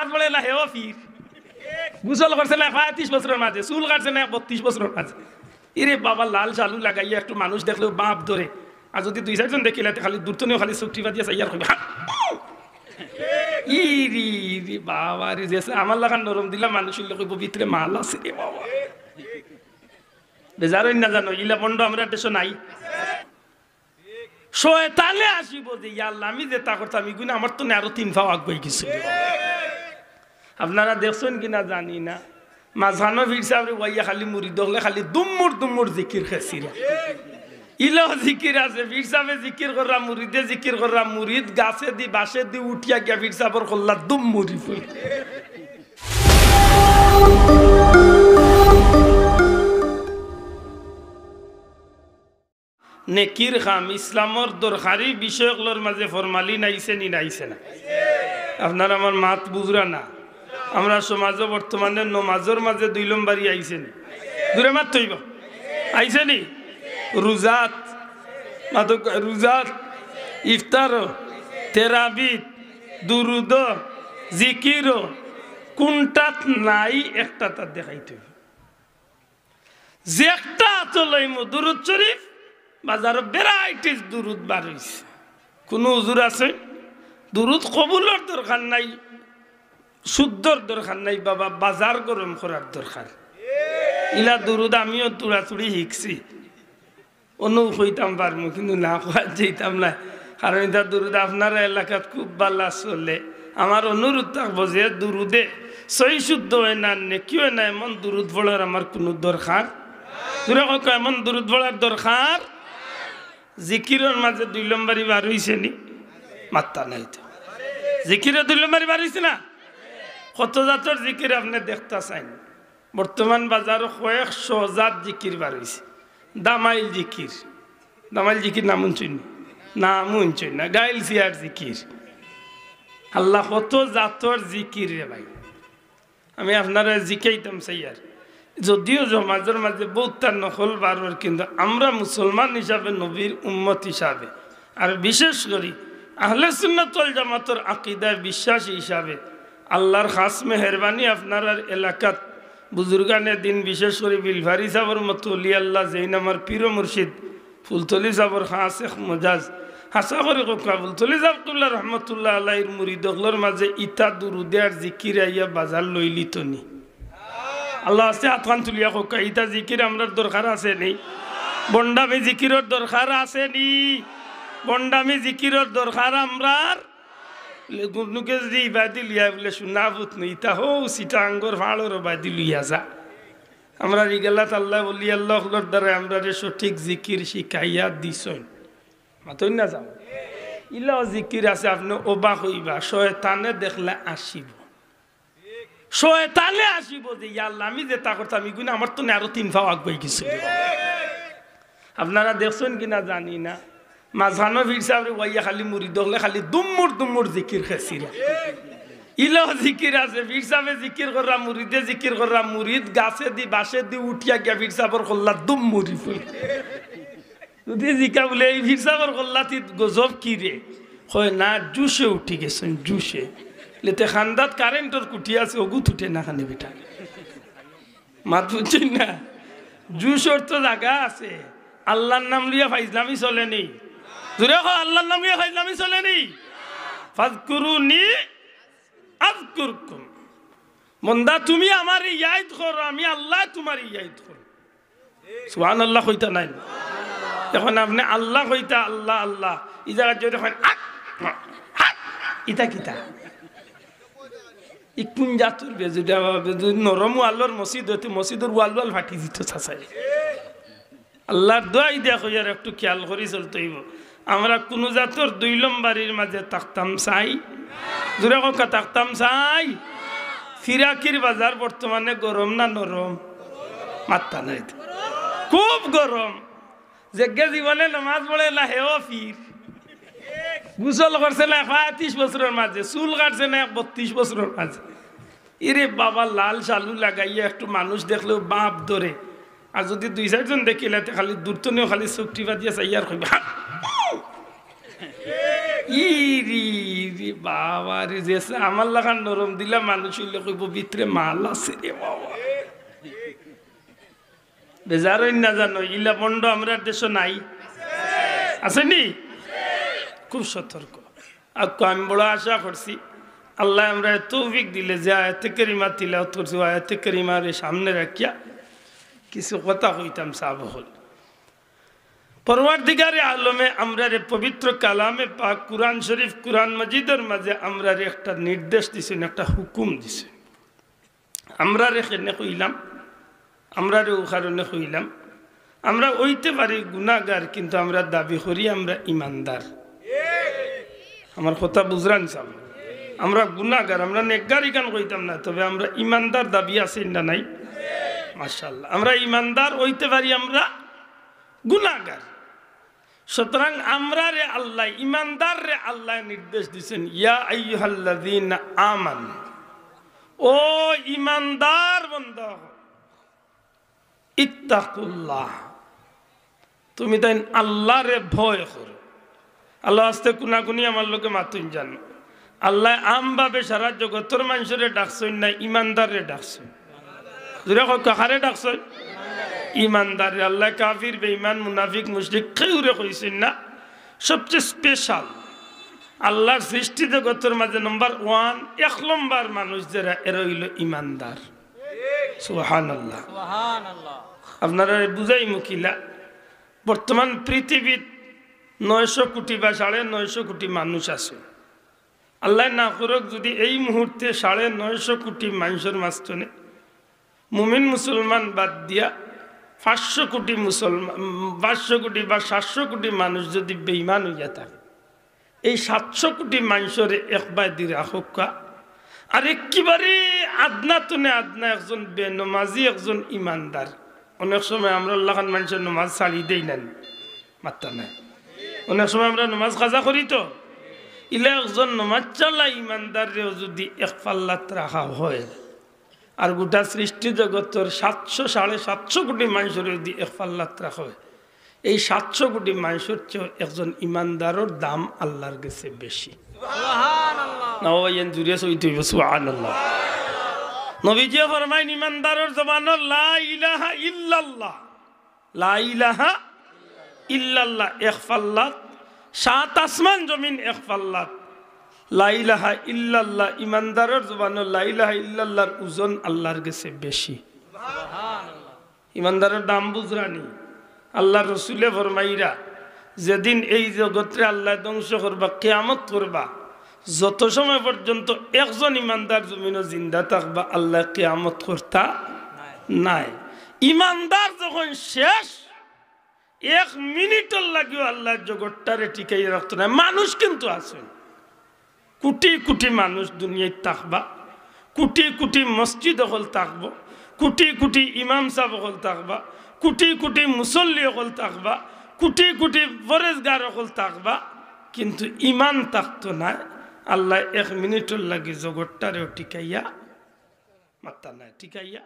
তারপরে বলে হেও ফির গুসল করছে না পঁয়ত্রিশ বছরের মাঝে চুল কাটছে না বত্রিশ বছরের মাঝে এরে বাবা লাল চালু লাগাইয়া একটু মানুষ দেখলে বাপ ধরে আর যদি দুই চারজন দেখিলে খালি দূরতনেও খালি চুক্তি পাতিয়া চাইয়ার কবি ইরি ইরি বাবা রে যেছে আমার লাগান নরম দিলাম মানুষ কইব ভিতরে মাল আছে রে বাবা বেজারই না জানো ইলা বন্ড আমরা দেশে নাই শয়তানে আসিব যে ইয়াল্লা আমি যে তা করতাম আমার তো আরো তিন ফাও আগুয়ে কিছু আপনারা দেখছেন কি না জানি না মাঝখানো ফির সাহেব ওয়াইয়া খালি মুড়ি দখলে খালি দুম্মুর দুম্মুর জিকির খেছিরা ইলো জিকির আছে ফির সাহেবে জিকির কররা মুড়িদে জিকির কররা মুড়িদ গাছে দি বাসে দি উঠিয়া গিয়া ফির সাহেবর করলা দুম মুড়ি ফুল নেকির খাম ইসলামর দরকারি বিষয়গুলোর মাঝে ফরমালিন নাইছে নি আইসে না আপনার আমার মাত বুঝরা না আমরা সমাজও বর্তমানে নমাজের মাঝে দুই লম্বারি আইসেনি দূরে মাত তৈব আইসেনি রোজাত রোজাত ইফতার তেরাবিদ দুরুদ জিকির কোনটাত নাই একটা তার দেখাই হইব যে একটা চলাইম দুরুদ শরীফ বাজার ভেরাইটিস দুরুদ বার হয়েছে কোনো উজুর আছে দুরুদ কবুলর দরকার নাই সুদ্দর দরকার নাই বাবা বাজার গরম করার দরকার ইলা দুরুদ আমিও তুড়াতুড়ি শিখছি অনু হইতাম পারবো কিন্তু না খাওয়া যেতাম না কারণ এটা দুরুদ আপনার এলাকাত খুব বালা চলে আমার অনুরোধ থাকবো যে দুরুদে সই শুদ্ধ হয় না কেউ না এমন দুরুদ বলার আমার কোনো দরকার দূরে এমন দুরুদ বলার দরকার জিকিরের মাঝে দুই লম্বারি বার হইছে নি মাত্রা নাই তো জিকিরে দুই লম্বারি বার হইছে না কত জাতর জিকির আপনি দেখতে চাই বর্তমান বাজারও কয়েকশো জাত জিকির বার হয়েছে দামাইল জিকির দামাইল জিকির নাম উঞ্চই না নাম উঞ্চই না গাইল সিয়ার জিকির আল্লাহ কত জাতর জিকির রে ভাই আমি আপনারা জিকাইতাম সাইয়ার যদিও সমাজের মাঝে বহুতার নকল বারবার কিন্তু আমরা মুসলমান হিসাবে নবীর উম্মত হিসাবে আর বিশেষ করি আহলে সুন্নতল জামাতর আকিদায় বিশ্বাসী হিসাবে আল্লাহর খাস মেহরবানি আপনার এলাকাত বুজুর্গানের দিন বিশেষ করে বিলভারি সাবর মতো আল্লাহ জৈন আমার পীর মুর্শিদ ফুলতলি সাবর হাঁ শেখ মজাজ হাসা করে কোকা ফুলতলি সাবতুল্লাহ রহমতুল্লাহ আল্লাহর মুরিদগলোর মাঝে ইতা দুরুদে আর জিকির আইয়া বাজার লইলি তনি আল্লাহ আছে আতকান তুলিয়া কোকা ইতা জিকির আমরার দরকার আছে নেই বন্ডামি জিকিরর দরকার আছে নি বন্ডামি জিকিরর দরকার আমরার গুনুকে যদি বাদি লিয়া বলে শুনা বুত নেই তা হো সিটা আঙ্গর ভাঁড়র বাদি লইয়া যা আমরা রিগেলাত আল্লাহ বলি আল্লাহর দ্বারা আমরা সঠিক জিকির শিখাইয়া দিছই মাতই না যাও ইলা জিকির আছে আপনি অবাক হইবা শয়তানে দেখলে আসিব শয়তানে আসিব যে ইয়াল্লা আমি যে তা করতাম ইগুনে আমার তো আরো তিন ফাও আগ গেছিল আপনারা দেখছেন কিনা জানি না মাঝখানো ফির সাবরে ওয়াইয়া খালি মুড়ি দখলে খালি দুম্মুর দুম্মুর জিকির খেছিরা ইলো জিকির আছে ফির সাহেবে জিকির কররা মুড়িদে জিকির কররা মুড়িদ গাছে দি বাসে দি উঠিয়া গিয়া ফির সাবর করলা দুম মুড়ি ফুল যদি জিকা বলে এই ফির সাবর করলা তি গজব কি হয় না জুসে উঠি গেছেন জুসে লেতে খান্দাত কারেন্টর কুটি আছে ওগু উঠে না খানে বেটা মাত বুঝছেন না জুস তো জায়গা আছে আল্লাহর নাম লিয়া ফাইজলামি চলে নেই দূরে হো আল্লাহর নাম নিয়ে খাইলামি চলে নি ফাজকুরুনি আজকুরকুম মন্দা তুমি আমার ইয়াদ করো আমি আল্লাহ তোমার ইয়াদ করো সুহান আল্লাহ হইতা নাই এখন আপনি আল্লাহ হইতা আল্লাহ আল্লাহ ই জায়গা যদি হয় ইতা কিতা ই কোন জাতুর বেজুটা নরম ওয়াল্লোর মসজিদ হইতে মসজিদের ওয়াল ওয়াল ফাটি দিত চাচাই আল্লাহর দোয়াই দেখো আর একটু খেয়াল করি চলতেইব আমরা কোনো জাতর দুই লম্বারির মাঝে তাকতাম চাই দূরে কথা তাকতাম চাই ফিরাকির বাজার বর্তমানে গরম না নরম মাত্রা নাই খুব গরম যজ্ঞে জীবনে নামাজ পড়ে না হেও ফির গুসল করছে না পঁয়ত্রিশ বছরের মাঝে চুল কাটছে না এক বত্রিশ বছরের মাঝে এরে বাবা লাল সালু লাগাইয়া একটু মানুষ দেখলেও বাপ ধরে আর যদি দুই চারজন দেখিলে খালি দূরতনীয় খালি চুক্তি বাদিয়া চাইয়ার কইবা বাবা লাগান দিলা মাল আছে খুব সতর্ক আমি বড় আশা করছি আল্লাহ আমরা তৌফিক দিলে যে আয়াতে কেরিমা তিলাওত করছি আয়াতে কেরিমা সামনে রাখিয়া কিছু কথা কইতাম সাব হল পরওয়ারদিগারে আলমে রে পবিত্র কালামে পাক কুরআন শরীফ কুরআন মজিদের মাঝে রে একটা নির্দেশ না একটা হুকুম দিছে রে সেনে কইলাম রে উখারণে কইলাম আমরা ওইতে পারি গুণাগার কিন্তু আমরা দাবি করি আমরা ইমানদার আমার কথা বুঝরান সাম আমরা গুণাগার আমরা নেকগারি গান কইতাম না তবে আমরা ইমানদার দাবি আছে না নাই মাসাল্লাহ আমরা ইমানদার ওইতে পারি আমরা গুণাগার সুতরাং আমরা রে আল্লাহ ইমানদার রে আল্লাহ নির্দেশ দিচ্ছেন ইয়া আমান ও ইমানদার বন্ধ ইত্তাকুল্লাহ তুমি তাই আল্লাহ রে ভয় করো আল্লাহ আস্তে কুনাকুনি আমার লোকে মাতুন জানো আল্লাহ আমভাবে সারা জগতের মানুষের ডাকছই না ইমানদারে ডাকছই দুরে কাহারে ডাকছই ইমানদার আল্লাহ কাফির বেঈমান মুনাফিক মুশরিক কেউরে কইছেন না সবচেয়ে স্পেশাল আল্লাহর সৃষ্টি জগতের মাঝে নম্বর ওয়ান এক নম্বর মানুষ যারা এর হইল ইমানদার সুহান আল্লাহ আপনারা বুঝাই মুখিলা বর্তমান পৃথিবীত নয়শো কোটি বা সাড়ে নয়শো কোটি মানুষ আছে আল্লাহ না করুক যদি এই মুহূর্তে সাড়ে নয়শো কোটি মানুষের মাঝখানে মুমিন মুসলমান বাদ দিয়া পাঁচশো কোটি মুসলমান পাঁচশো কোটি বা সাতশো কোটি মানুষ যদি বেইমান হইয়া থাকে এই সাতশো কোটি মানুষের একবার দি হোক আর একবারে আদনা তুনে আদনা একজন বেনমাজি একজন ইমানদার অনেক সময় আমরা খান মানুষের নমাজ চালিয়ে দেই নেন মাত্রা নাই অনেক সময় আমরা নমাজ কাজা করি তো ইলা একজন নমাজ চালা ইমানদারেও যদি এক পাল্লাত রাখা হয় আর গোটা সৃষ্টি জগতের সাতশো সাড়ে সাতশো কোটি মানুষের যদি একফাল্লাত রাখা হয় এই সাতশো কোটি মানুষের চেয়ে একজন ইমানদারের দাম আল্লাহর কাছে বেশি সাত আসমান জমিন একফাল্লাত লাইলাহা ইল্লাল্লাহ ইমানদারের জবানো লাইলাহা ইল্লাল্লাহর ওজন আল্লাহর গেছে বেশি ইমানদারের দাম বুঝরানি আল্লাহ রসুলে ফরমাইরা যেদিন এই জগতে আল্লাহ ধ্বংস করবা কেয়ামত করবা যত সময় পর্যন্ত একজন ইমানদার জমিন জিন্দা থাকবা আল্লাহ কেয়ামত করতা নাই ইমানদার যখন শেষ এক মিনিটের লাগিও আল্লাহ জগৎটারে টিকাই রাখতো না মানুষ কিন্তু না কোটি কোটি মানুষ দুনিয়ায় থাকবা কোটি কোটি মসজিদ হল থাকবো কোটি কোটি ইমাম সাহ হল থাকবা কোটি কোটি মুসল্লি হল থাকবা কোটি কোটি বরেজগার হল থাকবা কিন্তু ইমান থাকতো না আল্লাহ এক মিনিটর লাগে জগৎটারেও টিকাইয়া মাতা নাই টিকাইয়া